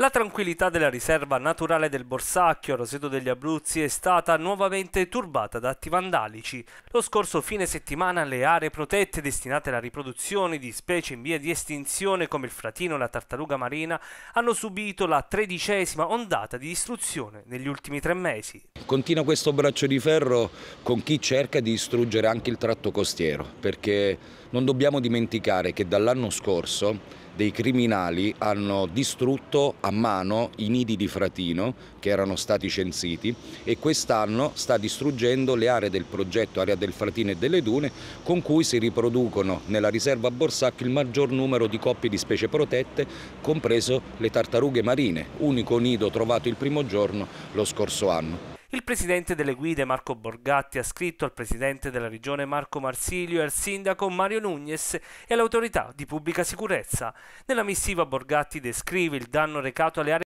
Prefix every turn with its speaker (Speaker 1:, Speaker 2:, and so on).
Speaker 1: La tranquillità della riserva naturale del Borsacchio, a Roseto degli Abruzzi, è stata nuovamente turbata da atti vandalici. Lo scorso fine settimana le aree protette destinate alla riproduzione di specie in via di estinzione come il fratino e la tartaruga marina hanno subito la tredicesima ondata di distruzione negli ultimi tre mesi.
Speaker 2: Continua questo braccio di ferro con chi cerca di distruggere anche il tratto costiero, perché non dobbiamo dimenticare che dall'anno scorso dei criminali hanno distrutto a mano i nidi di fratino che erano stati censiti e quest'anno sta distruggendo le aree del progetto Area del Fratino e delle Dune con cui si riproducono nella riserva Borsac il maggior numero di coppie di specie protette, compreso le tartarughe marine, unico nido trovato il primo giorno lo scorso anno.
Speaker 1: Il presidente delle guide Marco Borgatti ha scritto al presidente della regione Marco Marsilio e al sindaco Mario Nugnes e all'autorità di pubblica sicurezza. Nella missiva Borgatti descrive il danno recato alle aree